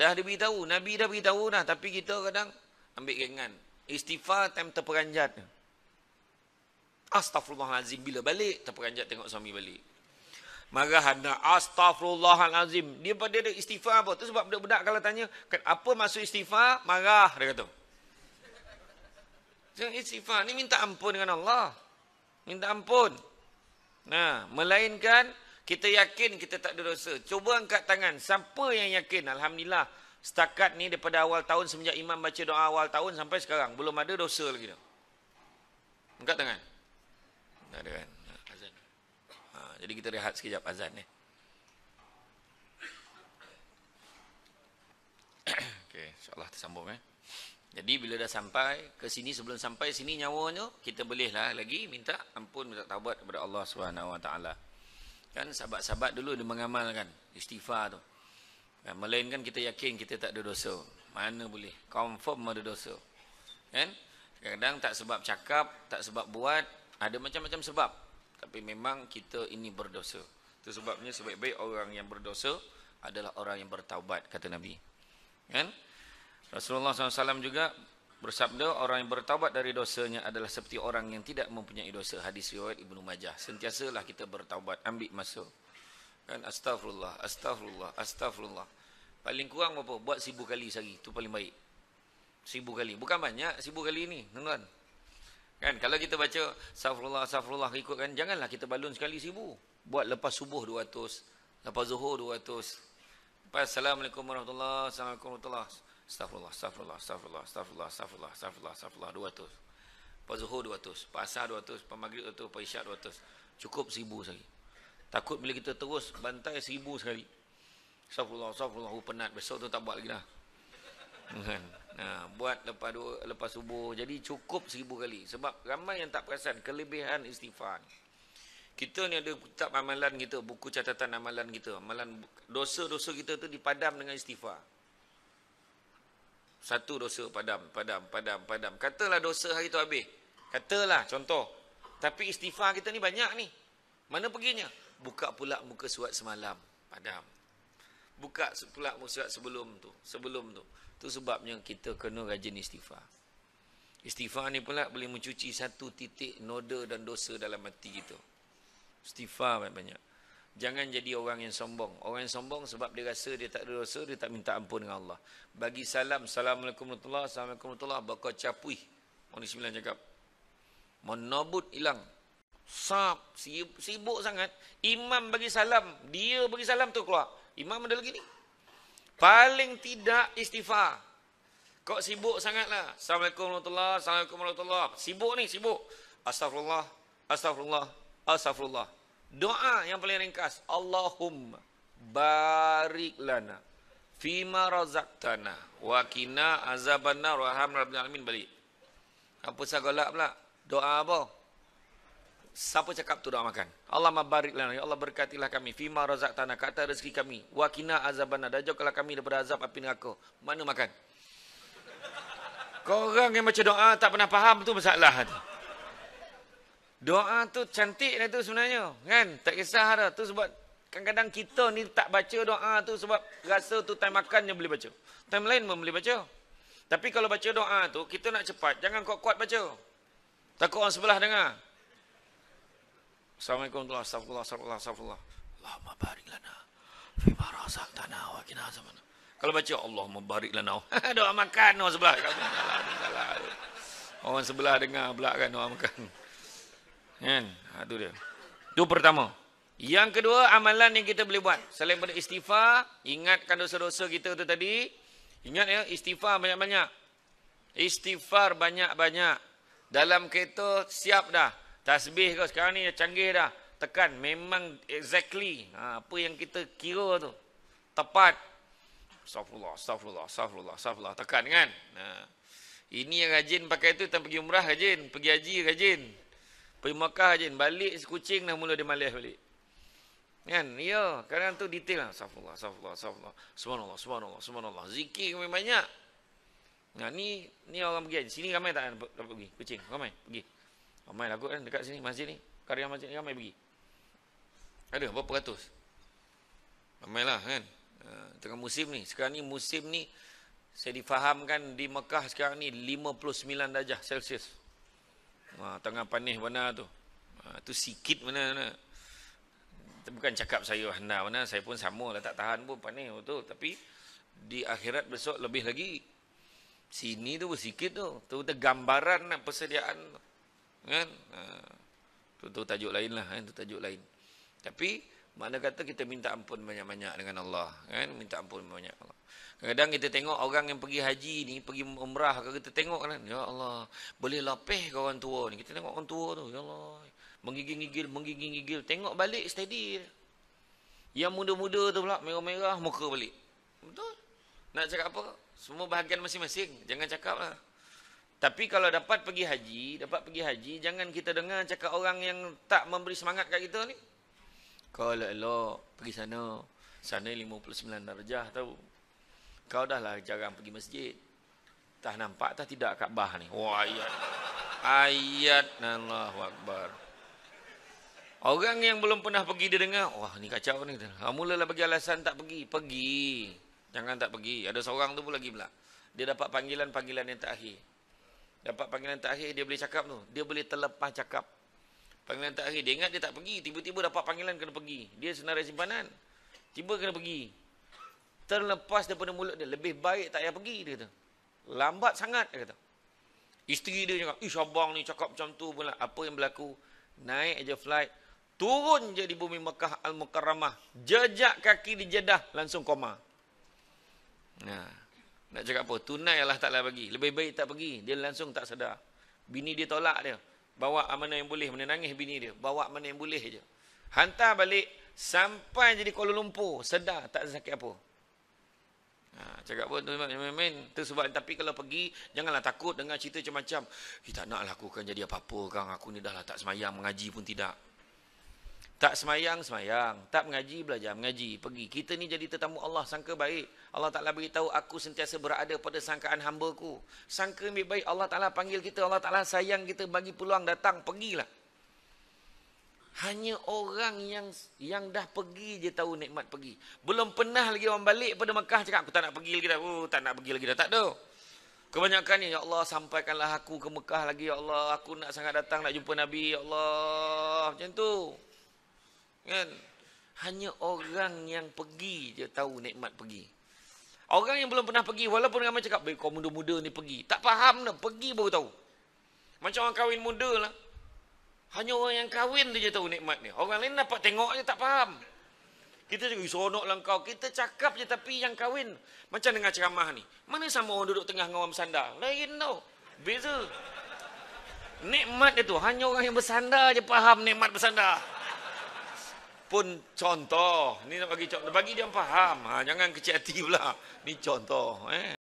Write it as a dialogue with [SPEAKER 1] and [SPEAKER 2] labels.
[SPEAKER 1] dah dia beritahu, Nabi dah beritahu dah tapi kita kadang ambil ringan istighfar time terperanjat astagfirullahalazim bila balik terperanjat tengok suami balik marah anak astagfirullahalazim dia pada ada istighfar apa tu sebab budak-budak kalau tanya apa maksud istighfar marah dia kata Jangan istighfar ni minta ampun dengan Allah minta ampun nah melainkan kita yakin kita tak ada dosa. Cuba angkat tangan. Siapa yang yakin? Alhamdulillah. Setakat ni daripada awal tahun semenjak imam baca doa awal tahun sampai sekarang. Belum ada dosa lagi tu. Angkat tangan. Tak ada kan? Ha, azan. Ha, jadi kita rehat sekejap azan ni. Eh? Okey, insyaAllah tersambung eh. Jadi bila dah sampai ke sini sebelum sampai sini nyawanya kita bolehlah lagi minta ampun minta taubat kepada Allah Subhanahu Wa Taala. Kan sahabat-sahabat dulu dia mengamalkan istighfar tu. Kan, melainkan kita yakin kita tak ada dosa. Mana boleh? Confirm ada dosa. Kan? Kadang, kadang tak sebab cakap, tak sebab buat, ada macam-macam sebab. Tapi memang kita ini berdosa. Itu sebabnya sebaik-baik orang yang berdosa adalah orang yang bertaubat kata Nabi. Kan? Rasulullah SAW juga bersabda orang yang bertaubat dari dosanya adalah seperti orang yang tidak mempunyai dosa hadis riwayat Ibnu Majah sentiasalah kita bertaubat ambil masa kan astagfirullah astagfirullah astagfirullah paling kurang apa buat 1000 kali sehari itu paling baik 1000 kali bukan banyak 1000 kali ini tuan kan kalau kita baca astagfirullah astagfirullah ikut kan janganlah kita balun sekali 1000 buat lepas subuh 200 lepas zuhur 200 assalamualaikum warahmatullahi assalamualaikum warahmatullahi wabarakatuh Astagfirullah, astagfirullah, astagfirullah, astagfirullah, astagfirullah, astagfirullah, astagfirullah, 200. Pak Zuhur 200, Pak Asar 200, Pak Maghrib 200, Pak dua 200. Cukup 1000 sekali. Takut bila kita terus bantai 1000 sekali. Astagfirullah, astagfirullah, oh, penat. Besok tu tak buat lagi dah. nah, kan? ha, buat lepas dua, lepas subuh. Jadi cukup 1000 kali. Sebab ramai yang tak perasan kelebihan istighfar. Kita ni ada kitab amalan kita, buku catatan amalan kita. Amalan dosa-dosa kita tu dipadam dengan istighfar. Satu dosa padam, padam, padam, padam. Katalah dosa hari tu habis. Katalah, contoh. Tapi istighfar kita ni banyak ni. Mana perginya? Buka pula muka surat semalam. Padam. Buka pula muka surat sebelum tu. Sebelum tu. Tu sebabnya kita kena rajin istighfar. Istighfar ni pula boleh mencuci satu titik noda dan dosa dalam hati kita. Istighfar banyak-banyak. Jangan jadi orang yang sombong. Orang yang sombong sebab dia rasa dia tak ada dosa, dia tak minta ampun dengan Allah. Bagi salam, Assalamualaikum warahmatullahi wabarakatuh. Assalamualaikum warahmatullahi wabarakatuh. Bakal capuih. sembilan cakap. Menobut hilang. Sab, sibuk sangat. Imam bagi salam. Dia bagi salam tu keluar. Imam ada lagi ni. Paling tidak istighfar. Kok sibuk sangatlah. Assalamualaikum warahmatullahi wabarakatuh. Assalamualaikum warahmatullahi wabarakatuh. Sibuk ni, sibuk. Astagfirullah. Astagfirullah. astagfirullah. Doa yang paling ringkas, Allahumma barik lana fima razaqtana wa qina azabannar wa hamna rabbil alamin balik. Apa segala pula? Doa apa? Siapa cakap tu doa makan? Allah mabarik lana. Ya Allah berkatilah kami. Fima razak tanah. Kata rezeki kami. Wakina azabana. Dajokalah kami daripada azab api neraka. Mana makan? Korang yang macam doa tak pernah faham tu masalah. Tu. Doa tu cantik dah tu sebenarnya. Kan? Tak kisah dah. Tu sebab kadang-kadang kita ni tak baca doa tu sebab rasa tu time makan je boleh baca. Time lain pun boleh baca. Tapi kalau baca doa tu, kita nak cepat. Jangan kuat-kuat baca. Takut orang sebelah dengar. Assalamualaikum warahmatullahi wabarakatuh. Assalamualaikum warahmatullahi wabarakatuh. Allahumma barik lana. Fima rasak tanah wa zaman. Kalau baca Allah barik lana. doa makan orang sebelah. orang sebelah dengar pula kan doa makan. Kan? Ha, itu dia. Itu pertama. Yang kedua, amalan yang kita boleh buat. Selain daripada istighfar, ingatkan dosa-dosa kita tu tadi. Ingat ya, istighfar banyak-banyak. Istighfar banyak-banyak. Dalam kereta, siap dah. Tasbih kau sekarang ni canggih dah. Tekan, memang exactly. Ha, apa yang kita kira tu. Tepat. Astagfirullah, astagfirullah, astagfirullah, astagfirullah. Tekan kan? Ha. Ini yang rajin pakai tu, tak pergi umrah rajin. Pergi haji rajin. Pergi Mekah je, balik kucing dah mula dia malas balik. Kan? Ya, kadang tu detail lah. Astagfirullah, astagfirullah, astagfirullah. Subhanallah, subhanallah, subhanallah. Zikir kami banyak. Nah, ni ni orang pergi. Sini ramai tak dapat, pergi? Kucing, ramai pergi. Ramai lah kot kan dekat sini, masjid ni. Karya masjid ni ramai pergi. Ada berapa ratus? Ramai lah kan? Ah, tengah musim ni. Sekarang ni musim ni, saya difahamkan di Mekah sekarang ni 59 darjah Celsius. Wah, ha, tengah panih mana tu. Ah, tu sikit mana mana. Itu bukan cakap saya handa mana, saya pun sama lah tak tahan pun panih tu. Tapi di akhirat besok lebih lagi. Sini tu bersikit tu. Tu, tu gambaran nak persediaan. Kan? Ah, tu, tu tajuk lain lah. Kan? Tu tajuk lain. Tapi, mana kata kita minta ampun banyak-banyak dengan Allah, kan? Minta ampun banyak Allah. Kadang-kadang kita tengok orang yang pergi haji ni, pergi umrah ke kita tengok kan, ya Allah, boleh lapih ke orang tua ni. Kita tengok orang tua tu, ya Allah. Menggigil-gigil, menggigil-gigil, tengok balik steady. Yang muda-muda tu pula merah-merah muka balik. Betul? Nak cakap apa? Semua bahagian masing-masing. Jangan cakap lah. Tapi kalau dapat pergi haji, dapat pergi haji, jangan kita dengar cakap orang yang tak memberi semangat kat kita ni. Kau elok-elok pergi sana. Sana 59 darjah tahu. Kau dah lah jarang pergi masjid. Tak nampak tak tidak Kaabah ni. Wah ayat. Ayat Allah wakbar. Orang yang belum pernah pergi dia dengar. Wah ni kacau ni. Ah, mulalah bagi alasan tak pergi. Pergi. Jangan tak pergi. Ada seorang tu pun lagi pula. Dia dapat panggilan-panggilan yang tak terakhir. Dapat panggilan tak terakhir dia boleh cakap tu. Dia boleh terlepas cakap panggilan terakhir dia ingat dia tak pergi tiba-tiba dapat panggilan kena pergi dia senarai simpanan tiba kena pergi terlepas daripada mulut dia lebih baik tak payah pergi dia kata lambat sangat dia kata isteri dia cakap ish abang ni cakap macam tu pula apa yang berlaku naik aja flight turun je di bumi Mekah Al-Mukarramah jejak kaki di Jeddah langsung koma nah ha. nak cakap apa tunai lah tak lah bagi lebih baik tak pergi dia langsung tak sedar bini dia tolak dia Bawa mana yang boleh menangis bini dia. Bawa mana yang boleh je. Hantar balik sampai jadi Kuala Lumpur. Sedar tak ada sakit apa. Ha, cakap pun tu main-main. sebab tapi kalau pergi janganlah takut dengan cerita macam-macam. Kita nak lakukan jadi apa-apa Aku ni dah lah tak semayang mengaji pun tidak. Tak semayang, semayang. Tak mengaji, belajar. Mengaji, pergi. Kita ni jadi tetamu Allah, sangka baik. Allah Ta'ala beritahu, aku sentiasa berada pada sangkaan hamba ku. Sangka baik, baik, Allah Ta'ala panggil kita, Allah Ta'ala sayang kita, bagi peluang datang, pergilah. Hanya orang yang yang dah pergi je tahu nikmat pergi. Belum pernah lagi orang balik pada Mekah cakap, aku tak nak pergi lagi dah. Oh, tak nak pergi lagi dah. Tak ada. Kebanyakan ni, Ya Allah, sampaikanlah aku ke Mekah lagi, Ya Allah. Aku nak sangat datang, nak jumpa Nabi, Ya Allah. Macam tu kan hanya orang yang pergi dia tahu nikmat pergi orang yang belum pernah pergi walaupun ramai cakap kau muda-muda ni pergi tak faham dah pergi baru tahu macam orang kahwin muda lah hanya orang yang kahwin dia tahu nikmat ni orang lain dapat tengok je tak faham kita juga seronok lah kau. Kita cakap je tapi yang kahwin. Macam dengar ceramah ni. Mana sama orang duduk tengah dengan orang bersandar? Lain tau. Beza. Nikmat dia tu. Hanya orang yang bersandar je faham nikmat bersandar pun contoh. Ini nak bagi contoh. Bagi dia faham. Ha, jangan kecil hati pula. Ini contoh. Eh.